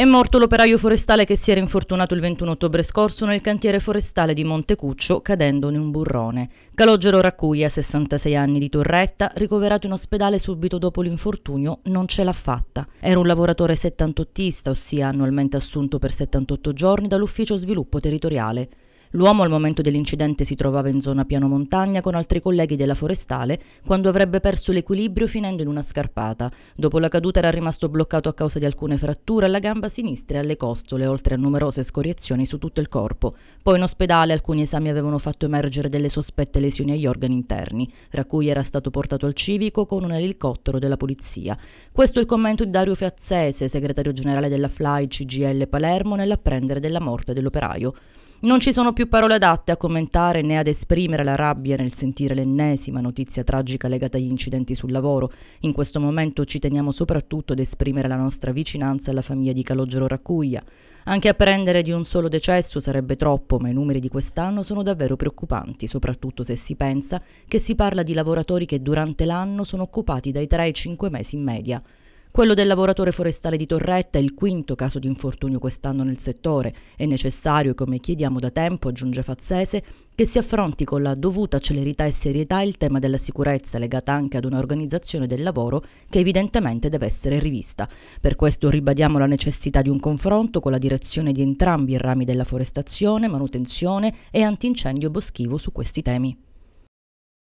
È morto l'operaio forestale che si era infortunato il 21 ottobre scorso nel cantiere forestale di Montecuccio cadendo in un burrone. Calogero Raccuia, 66 anni di Torretta, ricoverato in ospedale subito dopo l'infortunio, non ce l'ha fatta. Era un lavoratore 78 ossia annualmente assunto per 78 giorni dall'Ufficio Sviluppo Territoriale. L'uomo al momento dell'incidente si trovava in zona piano montagna con altri colleghi della forestale quando avrebbe perso l'equilibrio finendo in una scarpata. Dopo la caduta era rimasto bloccato a causa di alcune fratture alla gamba sinistra e alle costole, oltre a numerose scoriazioni su tutto il corpo. Poi in ospedale alcuni esami avevano fatto emergere delle sospette lesioni agli organi interni, tra cui era stato portato al civico con un elicottero della polizia. Questo è il commento di Dario Fiazzese, segretario generale della FLAI CGL Palermo, nell'apprendere della morte dell'operaio. Non ci sono più parole adatte a commentare né ad esprimere la rabbia nel sentire l'ennesima notizia tragica legata agli incidenti sul lavoro. In questo momento ci teniamo soprattutto ad esprimere la nostra vicinanza alla famiglia di Calogero Raccuglia. Anche a prendere di un solo decesso sarebbe troppo, ma i numeri di quest'anno sono davvero preoccupanti, soprattutto se si pensa che si parla di lavoratori che durante l'anno sono occupati dai 3 ai 5 mesi in media. Quello del lavoratore forestale di Torretta è il quinto caso di infortunio quest'anno nel settore. È necessario, come chiediamo da tempo, aggiunge Fazzese, che si affronti con la dovuta celerità e serietà il tema della sicurezza legata anche ad un'organizzazione del lavoro che evidentemente deve essere rivista. Per questo ribadiamo la necessità di un confronto con la direzione di entrambi i rami della forestazione, manutenzione e antincendio boschivo su questi temi.